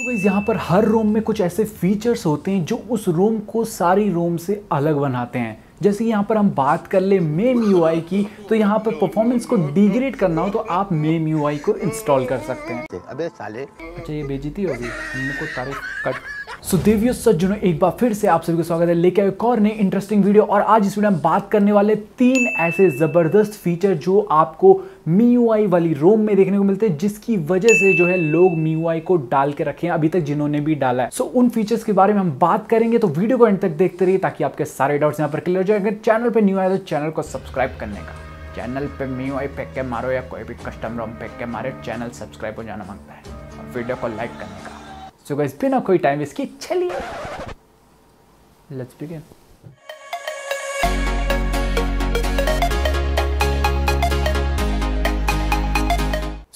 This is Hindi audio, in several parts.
तो गाइज़ यहाँ पर हर रोम में कुछ ऐसे फीचर्स होते हैं जो उस रोम को सारी रोम से अलग बनाते हैं जैसे यहाँ पर हम बात कर ले मेम यू की तो यहाँ पर परफॉर्मेंस को डिग्रेड करना हो तो आप मेम यू को इंस्टॉल कर सकते हैं अबे साले अच्छा ये बेजती होगी हमने को तारीफ कट सुदेवियो सज्जनों एक बार फिर से आप सभी को स्वागत है लेके आए एक और नई इंटरेस्टिंग वीडियो और आज इस वीडियो में बात करने वाले तीन ऐसे ज़बरदस्त फीचर जो आपको MIUI वाली रोम में देखने को मिलते हैं जिसकी वजह से जो है लोग MIUI को डाल के रखे हैं अभी तक जिन्होंने भी डाला है सो so, उन फीचर्स के बारे में हम बात करेंगे तो वीडियो को एंड तक देखते रहिए ताकि आपके सारे डाउट्स यहाँ पर क्लियर हो जाए अगर चैनल पर न्यू आए तो चैनल को सब्सक्राइब करने का चैनल पर मी आई पैक के मारो या कोई भी कस्टम रोम पैक के मारे चैनल सब्सक्राइब हो जाना मांगता है और वीडियो को लाइक करने का सो गाइस बिना कोई टाइम इसकी चलिए लेट्स बिगिन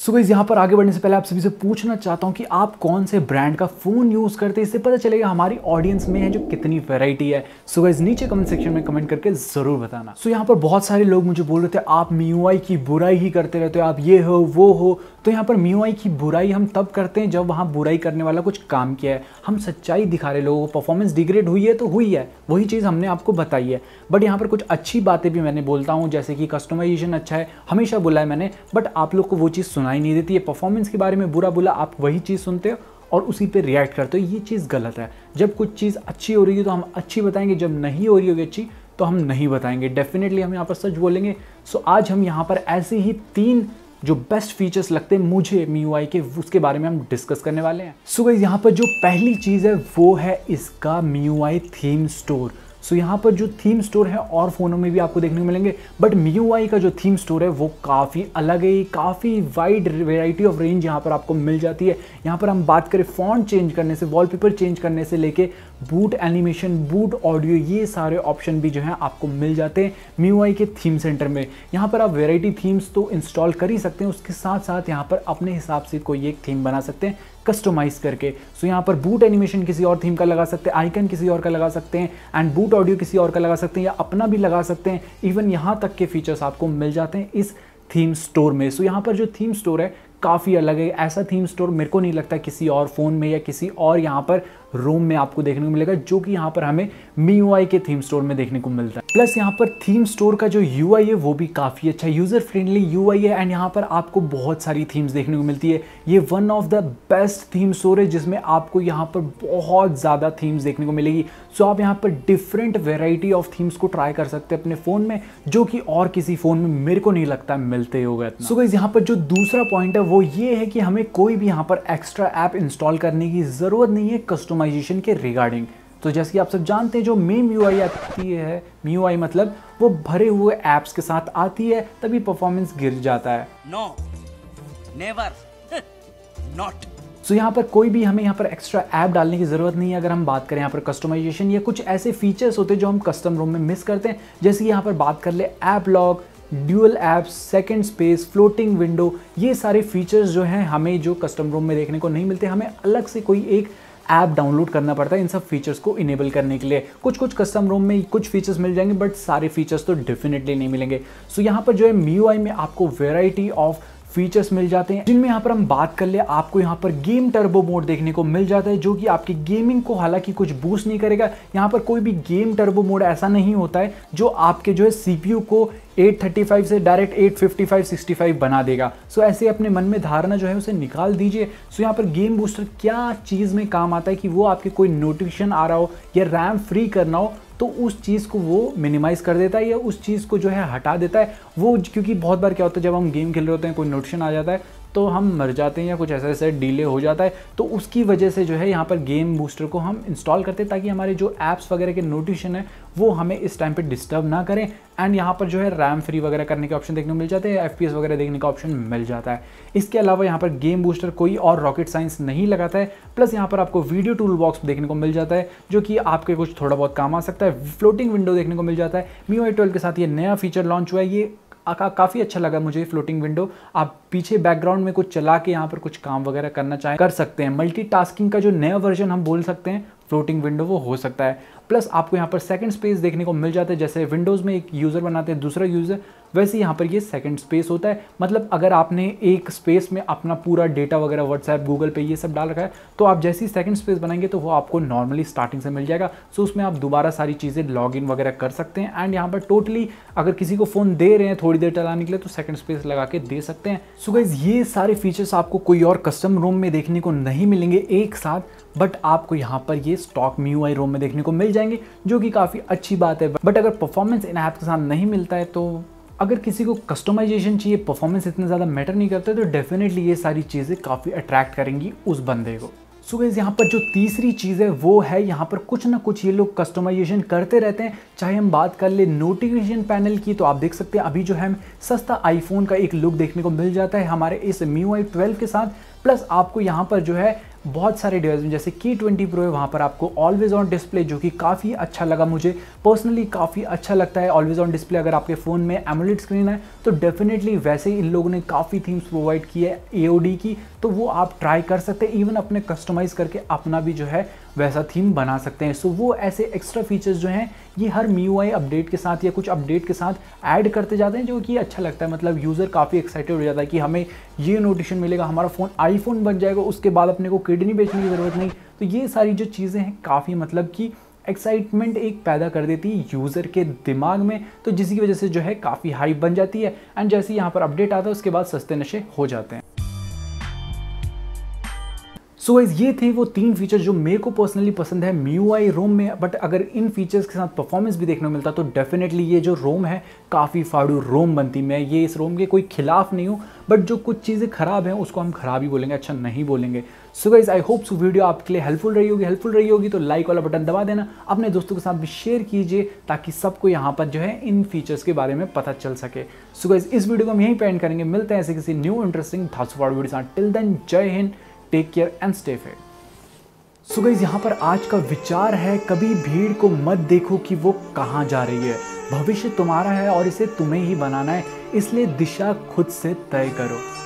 सो so यहाँ पर आगे बढ़ने से पहले आप सभी से पूछना चाहता हूँ कि आप कौन से ब्रांड का फ़ोन यूज़ करते हैं इससे पता चलेगा हमारी ऑडियंस में है जो कितनी वैरायटी है सो so नीचे कमेंट सेक्शन में कमेंट करके ज़रूर बताना सो so यहाँ पर बहुत सारे लोग मुझे बोल रहे थे आप मी की बुराई ही करते रहते हो आप ये हो वो हो तो यहाँ पर म्यू आई की बुराई हम तब करते हैं जब वहाँ बुराई करने वाला कुछ काम किया है हम सच्चाई दिखा रहे लोगों को परफॉर्मेंस डिग्रेड हुई है तो हुई है वही चीज़ हमने आपको बताई है बट यहाँ पर कुछ अच्छी बातें भी मैंने बोलता हूँ जैसे कि कस्टमाइजेशन अच्छा है हमेशा बोला है मैंने बट आप लोग को वो चीज़ सुनाई नहीं देती है परफॉर्मेंस के बारे में बुरा बोला आप वही चीज़ सुनते हो और उसी पे रिएक्ट करते हो ये चीज़ गलत है जब कुछ चीज़ अच्छी हो रही है तो हम अच्छी बताएंगे जब नहीं हो रही होगी अच्छी तो हम नहीं बताएंगे डेफिनेटली हम यहाँ पर सच बोलेंगे सो आज हम यहाँ पर ऐसे ही तीन जो बेस्ट फीचर्स लगते हैं मुझे एम के उसके बारे में हम डिस्कस करने वाले हैं सो so, यहाँ पर जो पहली चीज़ है वो है इसका मी थीम स्टोर सो यहाँ पर जो थीम स्टोर है और फ़ोनों में भी आपको देखने को मिलेंगे बट MIUI का जो थीम स्टोर है वो काफ़ी अलग है काफ़ी वाइड वेराइटी ऑफ रेंज यहाँ पर आपको मिल जाती है यहाँ पर हम बात करें फॉन्ट चेंज करने से वॉलपेपर चेंज करने से लेके बूट एनिमेशन बूट ऑडियो ये सारे ऑप्शन भी जो है आपको मिल जाते हैं MIUI के थीम सेंटर में यहाँ पर आप वेराइटी थीम्स तो इंस्टॉल कर ही सकते हैं उसके साथ साथ यहाँ पर अपने हिसाब से कोई एक थीम बना सकते हैं कस्टमाइज करके सो so, यहाँ पर बूट एनिमेशन किसी और थीम का लगा सकते हैं आइकन किसी और का लगा सकते हैं एंड बूट ऑडियो किसी और का लगा सकते हैं या अपना भी लगा सकते हैं इवन यहाँ तक के फीचर्स आपको मिल जाते हैं इस थीम स्टोर में सो so, यहाँ पर जो थीम स्टोर है काफ़ी अलग है ऐसा थीम स्टोर मेरे को नहीं लगता किसी और फ़ोन में या किसी और यहाँ पर रूम में आपको देखने को मिलेगा जो कि यहाँ पर हमें मी के थीम स्टोर में देखने को मिलता है प्लस यहाँ पर थीम स्टोर का जो यू है वो भी काफ़ी अच्छा यूज़र फ्रेंडली यू है एंड यहाँ पर आपको बहुत सारी थीम्स देखने को मिलती है ये one of the best theme store है जिसमें आपको यहाँ पर बहुत ज़्यादा थीम्स देखने को मिलेगी सो आप यहाँ पर डिफरेंट वेराइटी ऑफ थीम्स को ट्राई कर सकते हैं अपने फ़ोन में जो कि और किसी फ़ोन में मेरे को नहीं लगता मिलते हो गए सो गई यहाँ पर जो दूसरा पॉइंट है वो ये है कि हमें कोई भी यहाँ पर एक्स्ट्रा ऐप इंस्टॉल करने की ज़रूरत नहीं है कस्टमाइजेशन के रिगार्डिंग तो जैसे कि आप सब जानते हैं जो मेम यू आई आती है मी यू आई मतलब वो भरे हुए ऐप्स के साथ आती है तभी परफॉर्मेंस गिर जाता है no never not so so, यहाँ पर कोई भी हमें यहाँ पर एक्स्ट्रा ऐप डालने की ज़रूरत नहीं है अगर हम बात करें यहाँ पर कस्टमाइजेशन या कुछ ऐसे फीचर्स होते हैं जो हम कस्टम रूम में मिस करते हैं जैसे कि यहाँ पर बात कर ले app lock dual apps second space floating window ये सारे फीचर्स जो हैं हमें जो कस्टम रूम में देखने को नहीं मिलते हमें अलग से कोई एक ऐप डाउनलोड करना पड़ता है इन सब फीचर्स को इनेबल करने के लिए कुछ कुछ कस्टम रोम में कुछ फीचर्स मिल जाएंगे बट सारे फीचर्स तो डेफिनेटली नहीं मिलेंगे सो so, यहाँ पर जो है मी में आपको वेराइटी ऑफ फीचर्स मिल जाते हैं जिनमें यहाँ पर हम बात कर ले आपको यहाँ पर गेम टर्बो मोड देखने को मिल जाता है जो कि आपकी गेमिंग को हालांकि कुछ बूस्ट नहीं करेगा यहाँ पर कोई भी गेम टर्बो मोड ऐसा नहीं होता है जो आपके जो है सी को 835 से डायरेक्ट 855 65 बना देगा सो so, ऐसे अपने मन में धारणा जो है उसे निकाल दीजिए सो so, यहाँ पर गेम बूस्टर क्या चीज़ में काम आता है कि वो आपके कोई नोटिफिकेशन आ रहा हो या रैम फ्री करना हो तो उस चीज़ को वो मिनिमाइज़ कर देता है या उस चीज़ को जो है हटा देता है वो क्योंकि बहुत बार क्या होता है जब हम गेम खेल रहे होते हैं कोई नोटिशन आ जाता है तो हम मर जाते हैं या कुछ ऐसा ऐसा डिले हो जाता है तो उसकी वजह से जो है यहाँ पर गेम बूस्टर को हम इंस्टॉल करते हैं ताकि हमारे जो ऐप्स वगैरह के नोटिफिकेशन है वो हमें इस टाइम पे डिस्टर्ब ना करें एंड यहाँ पर जो है रैम फ्री वगैरह करने के ऑप्शन देखने को मिल जाते हैं एफ वगैरह देखने का ऑप्शन मिल जाता है इसके अलावा यहाँ पर गेम बूस्टर कोई और रॉकेट साइंस नहीं लगाता है प्लस यहाँ पर आपको वीडियो टूल बॉक्स देखने को मिल जाता है जो कि आपके कुछ थोड़ा बहुत काम आ सकता है फ्लोटिंग विंडो देखने को मिल जाता है मी वाई के साथ ये नया फीचर लॉन्च हुआ है ये का, काफ़ी अच्छा लगा मुझे फ्लोटिंग विंडो आप पीछे बैकग्राउंड में कुछ चला के यहाँ पर कुछ काम वगैरह करना चाहें कर सकते हैं मल्टीटास्किंग का जो नया वर्जन हम बोल सकते हैं फ्लोटिंग विंडो वो हो सकता है प्लस आपको यहाँ पर सेकंड स्पेस देखने को मिल जाता है जैसे विंडोज़ में एक यूज़र बनाते हैं दूसरा यूज़र वैसे यहाँ पर ये सेकंड स्पेस होता है मतलब अगर आपने एक स्पेस में अपना पूरा डेटा वगैरह व्हाट्सएप गूगल पे ये सब डाल रखा है तो आप जैसे ही सेकंड स्पेस बनाएंगे तो वो आपको नॉर्मली स्टार्टिंग से मिल जाएगा सो उसमें आप दोबारा सारी चीज़ें लॉग इन वगैरह कर सकते हैं एंड यहाँ पर टोटली अगर किसी को फ़ोन दे रहे हैं थोड़ी देर चलाने के लिए तो सेकेंड स्पेस लगा के दे सकते हैं सो गाइज ये सारे फीचर्स आपको कोई और कस्टम रूम में देखने को नहीं मिलेंगे एक साथ बट आपको यहाँ पर ये स्टॉक मी आई रोम में देखने को मिल जाएंगे जो कि काफ़ी अच्छी बात है बट अगर परफॉर्मेंस इन ऐप के साथ नहीं मिलता है तो अगर किसी को कस्टमाइजेशन चाहिए परफॉर्मेंस इतना ज़्यादा मैटर नहीं करता तो डेफिनेटली ये सारी चीज़ें काफ़ी अट्रैक्ट करेंगी उस बंदे को सो गैस यहाँ पर जो तीसरी चीज़ है वो है यहाँ पर कुछ ना कुछ ये लोग कस्टमाइजेशन करते रहते हैं चाहे हम बात कर ले नोटिफिकेशन पैनल की तो आप देख सकते हैं अभी जो है सस्ता आईफोन का एक लुक देखने को मिल जाता है हमारे इस मी आई ट्वेल्व के साथ प्लस आपको यहाँ पर जो है बहुत सारे डिवाइस में जैसे की ट्वेंटी प्रो है वहाँ पर आपको ऑलवेज ऑन डिस्प्ले जो कि काफ़ी अच्छा लगा मुझे पर्सनली काफ़ी अच्छा लगता है ऑलवेज ऑन डिस्प्ले अगर आपके फ़ोन में एमोलेट स्क्रीन है तो डेफिनेटली वैसे ही इन लोगों ने काफ़ी थीम्स प्रोवाइड की है ए की तो वो आप ट्राई कर सकते हैं इवन अपने कस्टमाइज़ करके अपना भी जो है वैसा थीम बना सकते हैं सो so, वो ऐसे एक्स्ट्रा फीचर्स जो हैं ये हर मी अपडेट के साथ या कुछ अपडेट के साथ ऐड करते जाते हैं जो कि अच्छा लगता है मतलब यूज़र काफ़ी एक्साइटेड हो जाता है कि हमें ये नोटिशन मिलेगा हमारा फ़ोन आईफोन बन जाएगा उसके बाद अपने को किडनी बेचने की ज़रूरत नहीं तो ये सारी जो चीज़ें हैं काफ़ी मतलब कि एक्साइटमेंट एक पैदा कर देती है यूज़र के दिमाग में तो जिसकी वजह से जो है काफ़ी हाइप बन जाती है एंड जैसे यहाँ पर अपडेट आता है उसके बाद सस्ते नशे हो जाते हैं सो so ये थे वो तीन फीचर्स जो मेरे को पर्सनली पसंद है म्यू आई रोम में बट अगर इन फीचर्स के साथ परफॉर्मेंस भी देखने को मिलता तो डेफिनेटली ये जो रोम है काफ़ी फाड़ू रोम बनती मैं ये इस रोम के कोई खिलाफ नहीं हूँ बट जो कुछ चीज़ें खराब हैं उसको हम खराब ही बोलेंगे अच्छा नहीं बोलेंगे so guys I hope so video आपके लिए हेल्पफुल रही होगी हेल्पफुल रही होगी तो लाइक वाला बटन दबा देना अपने दोस्तों के साथ भी शेयर कीजिए ताकि सबको यहाँ पर जो है इन फीचर्स के बारे में पता चल सके सो so गाइज इस वीडियो को हम यहीं पेंड करेंगे मिलते हैं ऐसे किसी न्यू इंटरेस्टिंग धासुपाड़ वीडियो साथ टिल देन जय हिंद take care and stay fit so guys यहाँ पर आज का विचार है कभी भीड़ को मत देखो कि वो कहाँ जा रही है भविष्य तुम्हारा है और इसे तुम्हें ही बनाना है इसलिए दिशा खुद से तय करो